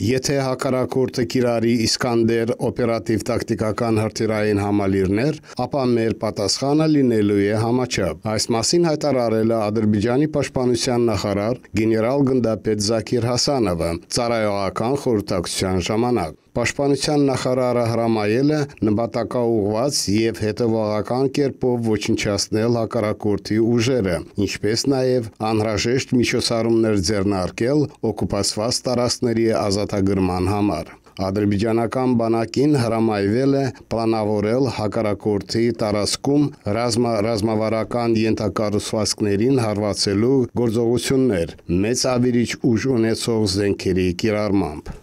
Եթե հակարակորդը կիրարի Իսկանդեր օպերատիվ տակտիկական հրթիռային համալիրներ, ապա մեր պատասխանը լինելու է համաչափ։ Այս մասին հայտարարել է Ադրբեջանի պաշտպանության նախարար գեներալ գնդապետ Զաքիր Հասանովը ծառայողական խորհրդակցության ժամանակ։ Պաշտպանության նախարարը հրամայել է նպատակաուղված եւ հետևողական կերպով ոչնչացնել հակարակորթի ուժերը, ինչպես նաեւ անհրաժեշտ միջոցառումներ ձեռնարկել օկուպացված տարածքների ազատագրման համար։ Ադրբեջանական բանակին հրամայվել է պլանավորել հակարակորթի տարածքում ռազմա ռազմավարական ենթակառուցվածքներին հարվածելու գործողություններ մեծ ավիրիչ ուժ ունեցող զենքերի կիրառմամբ։